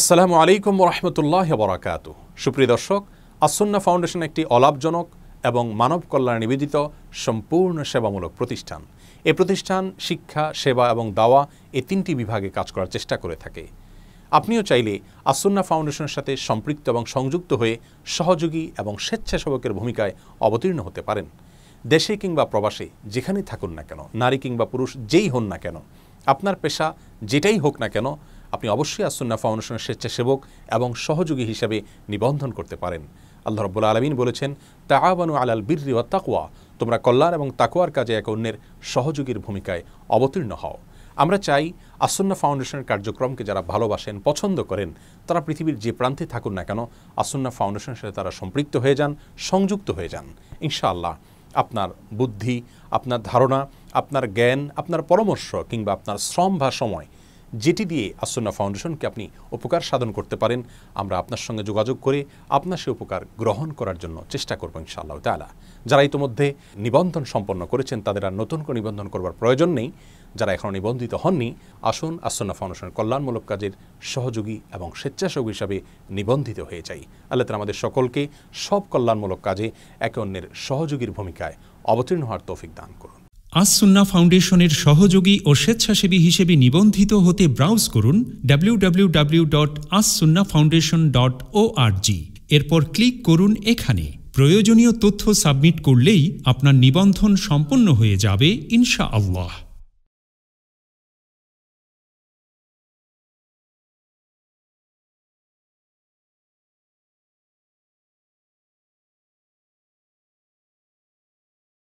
আসসালামু আলাইকুম রহমতুল্লাহ বরাকাত সুপ্রিয় দর্শক আসন্না ফাউন্ডেশন একটি অলাভজনক এবং মানব কল্যাণ নিবেদিত সম্পূর্ণ সেবামূলক প্রতিষ্ঠান এ প্রতিষ্ঠান শিক্ষা সেবা এবং দাওয়া এ তিনটি বিভাগে কাজ করার চেষ্টা করে থাকে আপনিও চাইলে আসন্না ফাউন্ডেশনের সাথে সম্পৃক্ত এবং সংযুক্ত হয়ে সহযোগী এবং স্বেচ্ছাসেবকের ভূমিকায় অবতীর্ণ হতে পারেন দেশে কিংবা প্রবাসে যেখানেই থাকুন না কেন নারী কিংবা পুরুষ যেই হন না কেন আপনার পেশা যেটাই হোক না কেন আপনি অবশ্যই আসুন্না ফাউন্ডেশনের স্বেচ্ছাসেবক এবং সহযোগী হিসাবে নিবন্ধন করতে পারেন আল্লাহ রব্বুল আলমিন বলেছেন তাআবানু আলাল বির্রি ও তাকুয়া তোমরা কল্যাণ এবং তাকুয়ার কাজে এক অন্যের সহযোগীর ভূমিকায় অবতীর্ণ হও আমরা চাই আসন্না ফাউন্ডেশনের কার্যক্রমকে যারা ভালোবাসেন পছন্দ করেন তারা পৃথিবীর যে প্রান্তে থাকুন না কেন আসন্না ফাউন্ডেশনের সাথে তারা সম্পৃক্ত হয়ে যান সংযুক্ত হয়ে যান ইনশাআল্লাহ আপনার বুদ্ধি আপনার ধারণা আপনার জ্ঞান আপনার পরামর্শ কিংবা আপনার শ্রম বা সময় যেটি দিয়ে আসন্না ফাউন্ডেশনকে আপনি উপকার সাধন করতে পারেন আমরা আপনার সঙ্গে যোগাযোগ করে আপনার সে উপকার গ্রহণ করার জন্য চেষ্টা করবো ইনশাআল্লাহ তালা যারা ইতোমধ্যে নিবন্ধন সম্পন্ন করেছেন তাদের আর নতুন করে নিবন্ধন করবার প্রয়োজন নেই যারা এখনও নিবন্ধিত হননি আসুন আসন্না ফাউন্ডেশনের কল্যাণমূলক কাজের সহযোগী এবং স্বেচ্ছাসেবক হিসাবে নিবন্ধিত হয়ে যাই আল্লাহ তালা আমাদের সকলকে সব কল্যাণমূলক কাজে একে অন্যের সহযোগীর ভূমিকায় অবতীর্ণ হওয়ার তৌফিক দান করুন আসুন্না ফাউন্ডেশনের সহযোগী ও স্বেচ্ছাসেবী হিসেবে নিবন্ধিত হতে ব্রাউজ করুন ডাব্লিউ এরপর ক্লিক করুন এখানে প্রয়োজনীয় তথ্য সাবমিট করলেই আপনার নিবন্ধন সম্পন্ন হয়ে যাবে ইনশা আল্লাহ